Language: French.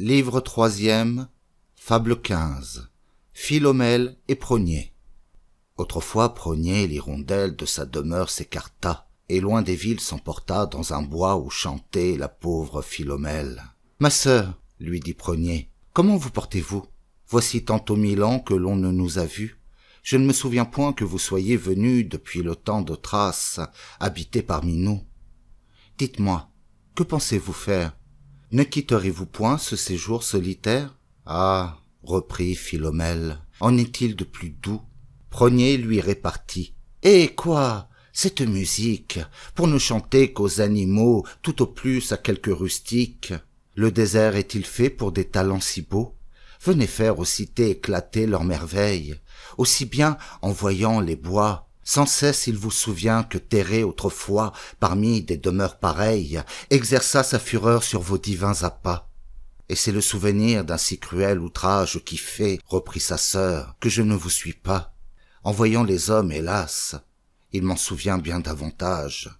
Livre troisième, Fable XV, Philomèle et Prognier. Autrefois Prognier, l'hirondelle, de sa demeure s'écarta, et loin des villes s'emporta dans un bois où chantait la pauvre Philomèle. Ma sœur, lui dit Prognier, comment vous portez-vous? Voici tantôt mille ans que l'on ne nous a vus. Je ne me souviens point que vous soyez venu depuis le temps de Thrace, habiter parmi nous. Dites-moi, que pensez-vous faire? Ne quitterez-vous point ce séjour solitaire Ah, reprit Philomèle, en est-il de plus doux Prenier lui répartit. Eh quoi Cette musique, pour ne chanter qu'aux animaux, tout au plus à quelques rustiques. Le désert est-il fait pour des talents si beaux Venez faire aux cités éclater leurs merveilles, aussi bien en voyant les bois, sans cesse il vous souvient que terré autrefois, parmi des demeures pareilles, exerça sa fureur sur vos divins appâts. Et c'est le souvenir d'un si cruel outrage qui fait, reprit sa sœur, que je ne vous suis pas. En voyant les hommes, hélas, il m'en souvient bien davantage.